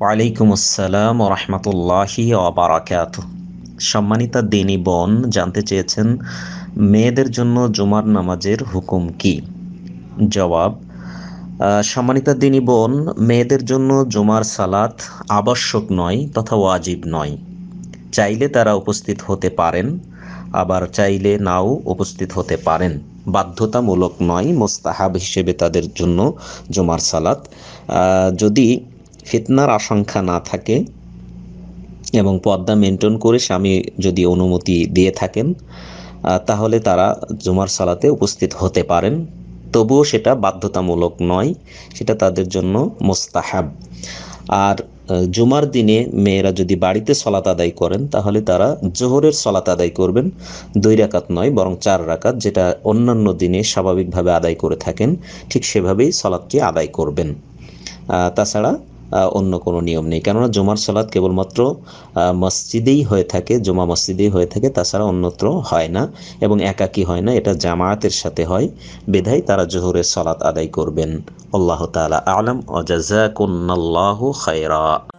ওয়ালাইকুম আসসালাম রহমতুল্লাহি আবারাকাত সম্মানিতা দিনী বোন জানতে চেয়েছেন মেয়েদের জন্য জুমার নামাজের হুকুম কি জবাব সম্মানিতা দিনী বোন মেয়েদের জন্য জুমার সালাত আবশ্যক নয় তথা ওয়াজিব নয় চাইলে তারা উপস্থিত হতে পারেন আবার চাইলে নাও উপস্থিত হতে পারেন বাধ্যতামূলক নয় মোস্তাহাব হিসেবে তাদের জন্য জুমার সালাত যদি ফিতনার আশঙ্কা না থাকে এবং পর্দা মেনটেন করে স্বামী যদি অনুমতি দিয়ে থাকেন তাহলে তারা জুমার সালাতে উপস্থিত হতে পারেন তবুও সেটা বাধ্যতামূলক নয় সেটা তাদের জন্য মোস্তাহাব আর জুমার দিনে মেয়েরা যদি বাড়িতে সলাত আদায় করেন তাহলে তারা জোহরের সলাত আদায় করবেন দুই রাকাত নয় বরং চার রাকাত যেটা অন্যান্য দিনে স্বাভাবিকভাবে আদায় করে থাকেন ঠিক সেভাবেই সলাৎকে আদায় করবেন তাছাড়া অন্য কোনো নিয়ম নেই কেননা জমার সালাদ কেবলমাত্র মসজিদেই হয়ে থাকে জমা মসজিদেই হয়ে থাকে তাছাড়া অন্যত্র হয় না এবং একাকি হয় না এটা জামায়াতের সাথে হয় বেধাই তারা জোহরের সালাত আদায় করবেন আল্লাহ তালা আলম ওজাজাকুন্নাল্লাহু খায়রা